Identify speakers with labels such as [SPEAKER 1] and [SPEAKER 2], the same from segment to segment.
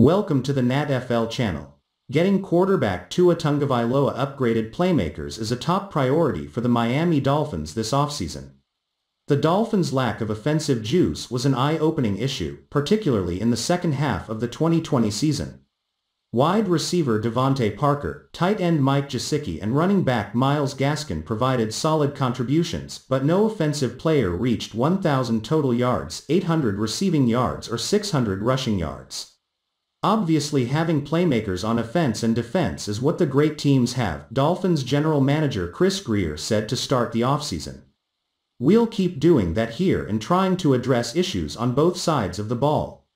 [SPEAKER 1] Welcome to the NatFL channel. Getting quarterback Tua Tungavailoa upgraded playmakers is a top priority for the Miami Dolphins this offseason. The Dolphins' lack of offensive juice was an eye-opening issue, particularly in the second half of the 2020 season. Wide receiver Devontae Parker, tight end Mike Jasicki and running back Miles Gaskin provided solid contributions, but no offensive player reached 1,000 total yards, 800 receiving yards or 600 rushing yards. Obviously having playmakers on offense and defense is what the great teams have, Dolphins general manager Chris Greer said to start the offseason. We'll keep doing that here and trying to address issues on both sides of the ball.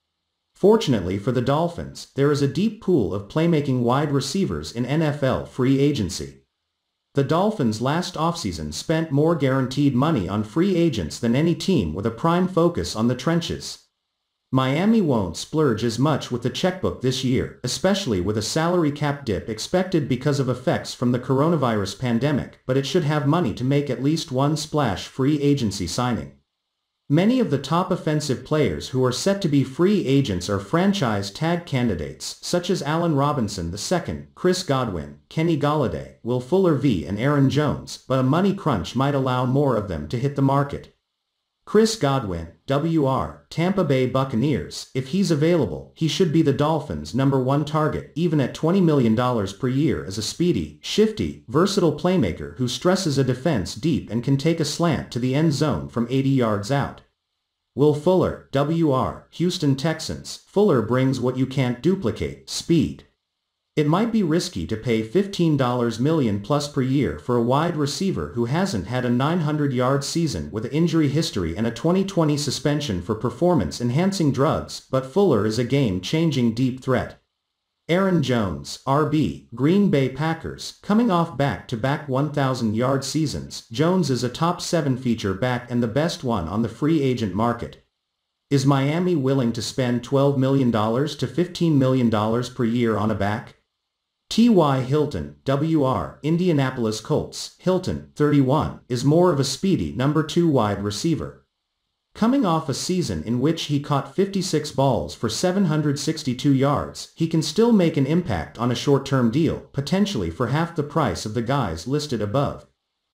[SPEAKER 1] Fortunately for the Dolphins, there is a deep pool of playmaking wide receivers in NFL free agency. The Dolphins last offseason spent more guaranteed money on free agents than any team with a prime focus on the trenches. Miami won't splurge as much with the checkbook this year, especially with a salary cap dip expected because of effects from the coronavirus pandemic, but it should have money to make at least one splash free agency signing. Many of the top offensive players who are set to be free agents are franchise tag candidates, such as Allen Robinson II, Chris Godwin, Kenny Galladay, Will Fuller V and Aaron Jones, but a money crunch might allow more of them to hit the market. Chris Godwin, WR, Tampa Bay Buccaneers, if he's available, he should be the Dolphins' number one target, even at $20 million per year as a speedy, shifty, versatile playmaker who stresses a defense deep and can take a slant to the end zone from 80 yards out. Will Fuller, WR, Houston Texans, Fuller brings what you can't duplicate, speed, it might be risky to pay $15 million plus per year for a wide receiver who hasn't had a 900-yard season with an injury history and a 2020 suspension for performance-enhancing drugs, but Fuller is a game-changing deep threat. Aaron Jones, RB, Green Bay Packers, coming off back-to-back 1,000-yard seasons, Jones is a top-7 feature back and the best one on the free agent market. Is Miami willing to spend $12 million to $15 million per year on a back? T.Y. Hilton, W.R., Indianapolis Colts, Hilton, 31, is more of a speedy number 2 wide receiver. Coming off a season in which he caught 56 balls for 762 yards, he can still make an impact on a short-term deal, potentially for half the price of the guys listed above.